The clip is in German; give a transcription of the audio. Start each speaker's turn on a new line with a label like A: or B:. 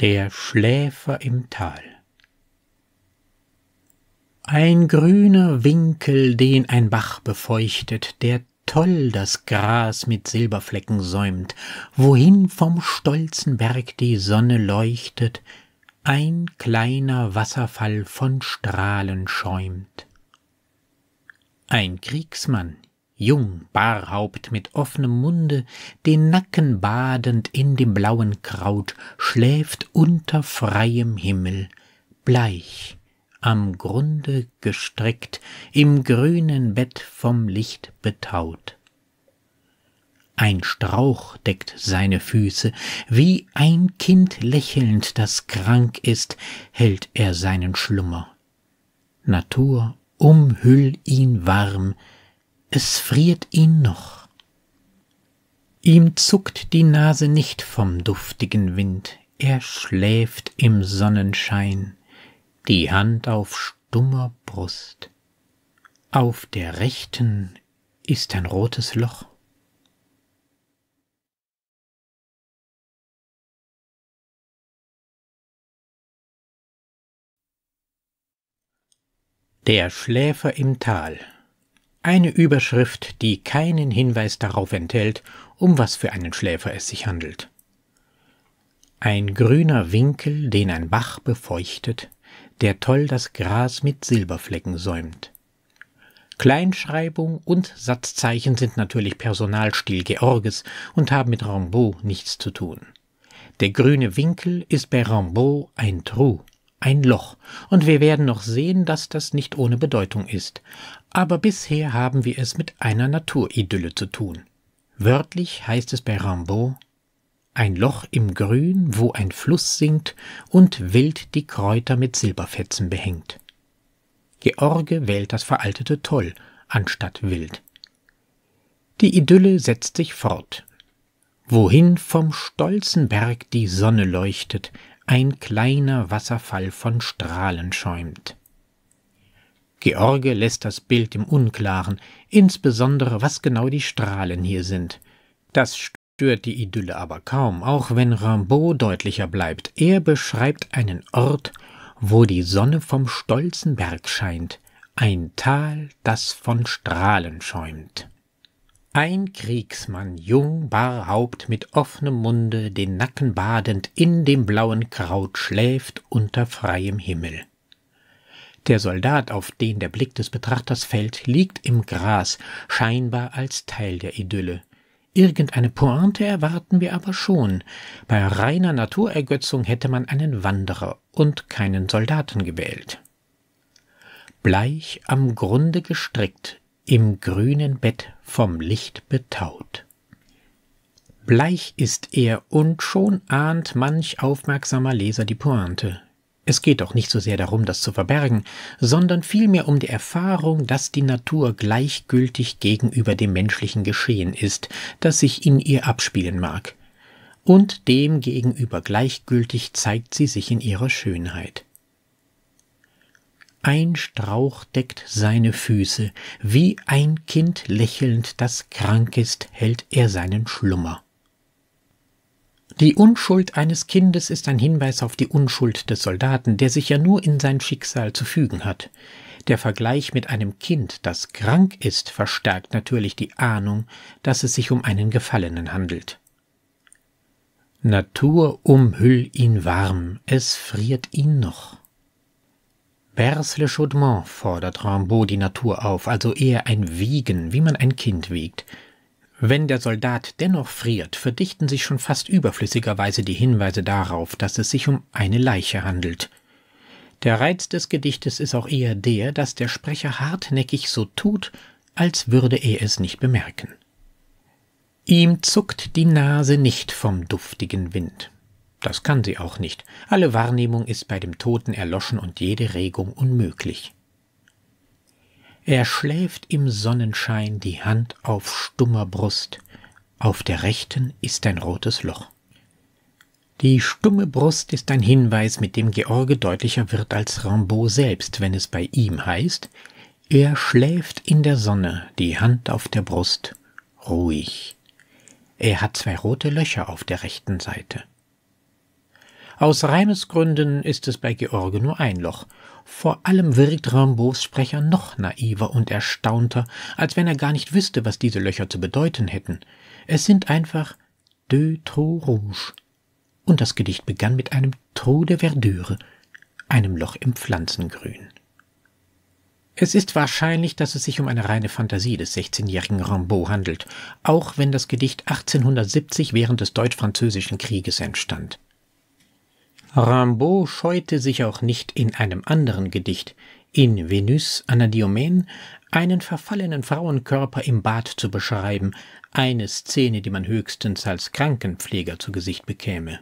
A: Der Schläfer im Tal Ein grüner Winkel, den ein Bach befeuchtet, der toll das Gras mit Silberflecken säumt, wohin vom stolzen Berg die Sonne leuchtet, ein kleiner Wasserfall von Strahlen schäumt. Ein Kriegsmann jung, barhaupt mit offnem Munde, den Nacken badend in dem blauen Kraut, schläft unter freiem Himmel, bleich, am Grunde gestreckt, im grünen Bett vom Licht betaut. Ein Strauch deckt seine Füße, wie ein Kind lächelnd, das krank ist, hält er seinen Schlummer. Natur, umhüll ihn warm, es friert ihn noch. Ihm zuckt die Nase nicht vom duftigen Wind, er schläft im Sonnenschein, die Hand auf stummer Brust. Auf der rechten ist ein rotes Loch. Der Schläfer im Tal eine Überschrift, die keinen Hinweis darauf enthält, um was für einen Schläfer es sich handelt. Ein grüner Winkel, den ein Bach befeuchtet, der toll das Gras mit Silberflecken säumt. Kleinschreibung und Satzzeichen sind natürlich Personalstil Georges und haben mit Rambaud nichts zu tun. Der grüne Winkel ist bei Rambaud ein Trou ein Loch, und wir werden noch sehen, dass das nicht ohne Bedeutung ist. Aber bisher haben wir es mit einer Naturidylle zu tun. Wörtlich heißt es bei Rimbaud ein Loch im Grün, wo ein Fluss sinkt und wild die Kräuter mit Silberfetzen behängt. George wählt das veraltete Toll anstatt wild. Die Idylle setzt sich fort. Wohin vom stolzen Berg die Sonne leuchtet, ein kleiner Wasserfall von Strahlen schäumt. George lässt das Bild im Unklaren, insbesondere was genau die Strahlen hier sind. Das stört die Idylle aber kaum, auch wenn Rimbaud deutlicher bleibt. Er beschreibt einen Ort, wo die Sonne vom stolzen Berg scheint, ein Tal, das von Strahlen schäumt. Ein Kriegsmann, jung, barhaupt, mit offenem Munde, den Nacken badend, in dem blauen Kraut schläft unter freiem Himmel. Der Soldat, auf den der Blick des Betrachters fällt, liegt im Gras, scheinbar als Teil der Idylle. Irgendeine Pointe erwarten wir aber schon. Bei reiner Naturergötzung hätte man einen Wanderer und keinen Soldaten gewählt. Bleich am Grunde gestrickt, im grünen Bett vom Licht betaut. Bleich ist er, und schon ahnt manch aufmerksamer Leser die Pointe. Es geht doch nicht so sehr darum, das zu verbergen, sondern vielmehr um die Erfahrung, dass die Natur gleichgültig gegenüber dem menschlichen Geschehen ist, das sich in ihr abspielen mag. Und dem gegenüber gleichgültig zeigt sie sich in ihrer Schönheit. Ein Strauch deckt seine Füße, wie ein Kind lächelnd, das krank ist, hält er seinen Schlummer. Die Unschuld eines Kindes ist ein Hinweis auf die Unschuld des Soldaten, der sich ja nur in sein Schicksal zu fügen hat. Der Vergleich mit einem Kind, das krank ist, verstärkt natürlich die Ahnung, dass es sich um einen Gefallenen handelt. Natur umhüll ihn warm, es friert ihn noch. Pers le Chaudement fordert Rimbaud die Natur auf, also eher ein Wiegen, wie man ein Kind wiegt. Wenn der Soldat dennoch friert, verdichten sich schon fast überflüssigerweise die Hinweise darauf, dass es sich um eine Leiche handelt. Der Reiz des Gedichtes ist auch eher der, dass der Sprecher hartnäckig so tut, als würde er es nicht bemerken. Ihm zuckt die Nase nicht vom duftigen Wind. Das kann sie auch nicht. Alle Wahrnehmung ist bei dem Toten erloschen und jede Regung unmöglich. Er schläft im Sonnenschein die Hand auf stummer Brust, auf der rechten ist ein rotes Loch. Die stumme Brust ist ein Hinweis, mit dem George deutlicher wird als Rimbaud selbst, wenn es bei ihm heißt, er schläft in der Sonne, die Hand auf der Brust, ruhig. Er hat zwei rote Löcher auf der rechten Seite. Aus Reimesgründen ist es bei George nur ein Loch. Vor allem wirkt Rambos Sprecher noch naiver und erstaunter, als wenn er gar nicht wüsste, was diese Löcher zu bedeuten hätten. Es sind einfach deux trous rouges. Und das Gedicht begann mit einem Trou de Verdure, einem Loch im Pflanzengrün. Es ist wahrscheinlich, dass es sich um eine reine Fantasie des 16-jährigen Rimbaud handelt, auch wenn das Gedicht 1870 während des Deutsch-Französischen Krieges entstand. Rimbaud scheute sich auch nicht in einem anderen Gedicht, in Venus Anadiomene, einen verfallenen Frauenkörper im Bad zu beschreiben, eine Szene, die man höchstens als Krankenpfleger zu Gesicht bekäme